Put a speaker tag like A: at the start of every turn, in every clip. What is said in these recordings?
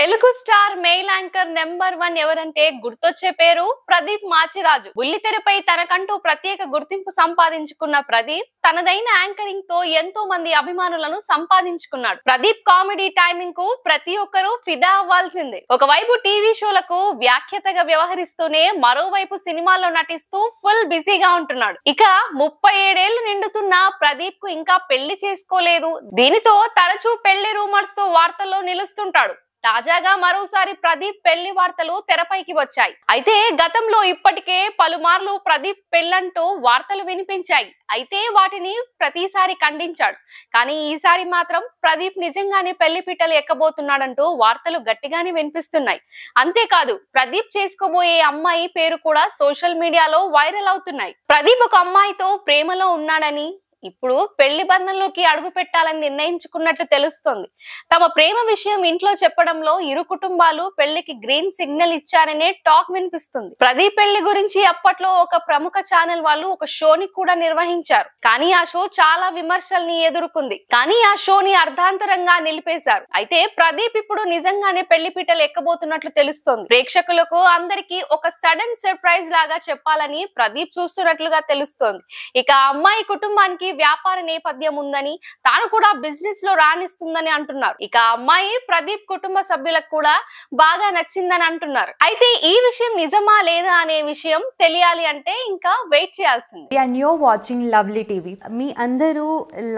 A: Telugu star male anchor number one ఎవరంటే గుర్తొచ్చే పేరు ప్రదీప్ మాచిరాజు బుల్లితెరపై తనకంటూ ప్రత్యేక గుర్తింపు సంపాదించుకున్న ప్రదీప్ తనదైన యాంకరింగ్ తో ఎంతో మంది అభిమానులను సంపాదించుకున్నాడు ప్రదీప్ కామెడీ టైమింగ్ కు ప్రతి ఒక్కరూ ఫిదా అవ్వాల్సిందే ఒకవైపు టీవీ షోలకు వ్యాఖ్యతగా వ్యవహరిస్తూనే మరోవైపు సినిమాల్లో నటిస్తూ ఫుల్ బిజీగా ఉంటున్నాడు ఇక ముప్పై ఏడేళ్లు నిండుతున్న ప్రదీప్ కు ఇంకా పెళ్లి చేసుకోలేదు దీనితో తరచూ పెళ్లి రూమర్స్ తో వార్తల్లో నిలుస్తుంటాడు తాజాగా మరోసారి ప్రదీప్ పెళ్లి వార్తలు తెరపైకి వచ్చాయి అయితే గతంలో ఇప్పటికే పలుమార్లు ప్రదీప్ పెళ్ళంటూ వార్తలు వినిపించాయి అయితే వాటిని ప్రతిసారి ఖండించాడు కానీ ఈసారి మాత్రం ప్రదీప్ నిజంగానే పెళ్లి పీటలు ఎక్కబోతున్నాడంటూ వార్తలు గట్టిగానే వినిపిస్తున్నాయి అంతేకాదు ప్రదీప్ చేసుకోబోయే అమ్మాయి పేరు కూడా సోషల్ మీడియాలో వైరల్ అవుతున్నాయి ప్రదీప్ ఒక అమ్మాయితో ప్రేమలో ఉన్నాడని ఇప్పుడు పెళ్లి బంధంలోకి అడుగు పెట్టాలని నిర్ణయించుకున్నట్లు తెలుస్తోంది తమ ప్రేమ విషయం ఇంట్లో చెప్పడంలో ఇరు కుటుంబాలు పెళ్లికి గ్రీన్ సిగ్నల్ ఇచ్చారనే టాక్ వినిపిస్తుంది ప్రదీప్ పెళ్లి గురించి అప్పట్లో ఒక ప్రముఖ ఛానల్ వాళ్ళు ఒక షోని కూడా నిర్వహించారు కానీ ఆ షో చాలా విమర్శల్ని ఎదుర్కొంది కానీ ఆ షోని అర్ధాంతరంగా నిలిపేశారు అయితే ప్రదీప్ ఇప్పుడు నిజంగానే పెళ్లి పీటలు ఎక్కబోతున్నట్లు తెలుస్తోంది ప్రేక్షకులకు అందరికీ ఒక సడన్ సర్ప్రైజ్ లాగా చెప్పాలని ప్రదీప్ చూస్తున్నట్లుగా తెలుస్తోంది ఇక అమ్మాయి కుటుంబానికి వ్యాపార నేపథ్యం ఉందని తాను కూడా బిజినెస్ లో రాణిస్తుందని అంటున్నారు ఇక అమ్మాయి ప్రదీప్ కుటుంబ సభ్యులకు కూడా బాగా నచ్చిందని అంటున్నారు అయితే ఈ విషయం నిజమా లేదా అనే విషయం తెలియాలి అంటే ఇంకా వెయిట్ చేయాల్సింది అండ్ యో
B: వాచింగ్ లవ్లీ టీవీ మీ అందరూ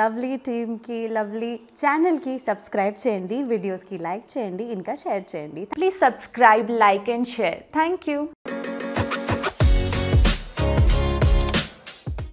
B: లవ్లీ టీమ్ కి లవ్లీ ఛానల్ కి సబ్స్క్రైబ్ చేయండి వీడియోస్ కి లైక్ చేయండి ఇంకా షేర్ చేయండి please subscribe like and share thank you